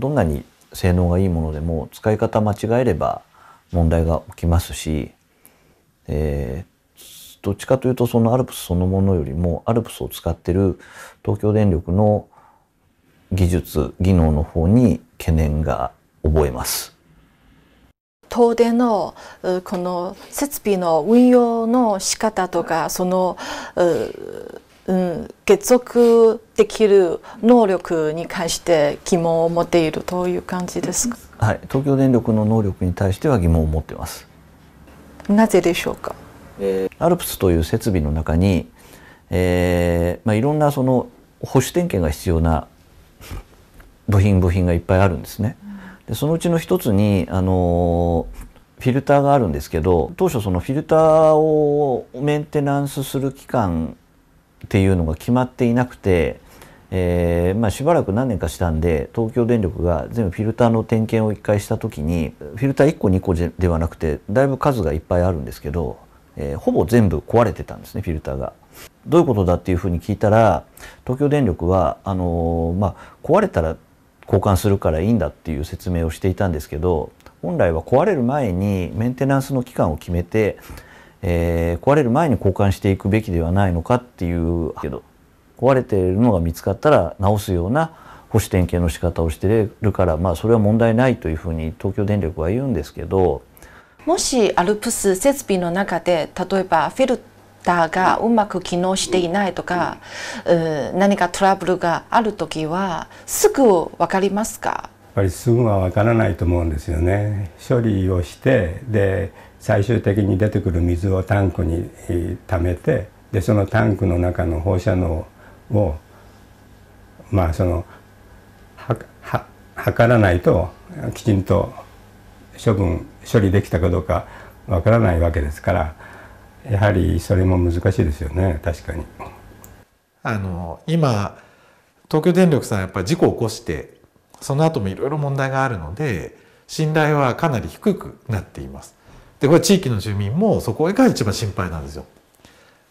どんなに性能がいいものでも使い方間違えれば問題が起きますし、えー、どっちかというとそのアルプスそのものよりもアルプスを使ってる東京電力の技術技能の方に懸念が覚えます。東電のこの設備の運用の仕方とかそのうん、結続できる能力に関して疑問を持っているという感じですか、はい、東京電力の能力に対しては疑問を持ってますなぜでしょうか、えー、アルプスという設備の中に、えーまあ、いろんなその保守点検が必要な部品部品がいっぱいあるんですね。でそのうちの一つにあのフィルターがあるんですけど当初そのフィルターをメンテナンスする期間っていうのが決まっていなくて、えー、まあ、しばらく何年かしたんで東京電力が全部フィルターの点検を1回した時にフィルター1個2個ではなくてだいぶ数がいっぱいあるんですけど、えー、ほぼ全部壊れてたんですねフィルターが。どういうことだっていうふうに聞いたら東京電力はあのー、まあ、壊れたら交換するからいいんだっていう説明をしていたんですけど本来は壊れる前にメンテナンスの期間を決めてえー、壊れる前に交換していくべきではないのかっていうけど壊れているのが見つかったら直すような保守点検の仕方をしてるから、まあ、それは問題ないというふうに東京電力は言うんですけどもしアルプス設備の中で例えばフィルターがうまく機能していないとか、うん、何かトラブルがある時はすぐ分かりますかっぱりすぐは分からないと思うんですよね。処理をしてで最終的に出てくる水をタンクに貯めてでそのタンクの中の放射能をまあその測らないときちんと処分処理できたかどうかわからないわけですからやはりそれも難しいですよね確かに。あの今東京電力さんやっぱり事故を起こしてその後もいろいろ問題があるので信頼はかなり低くなっています。でこれ地域の住民もそこが一番心配なんですよ。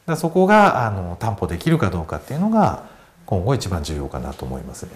だそこがあの担保できるかどうかっていうのが今後一番重要かなと思いますね。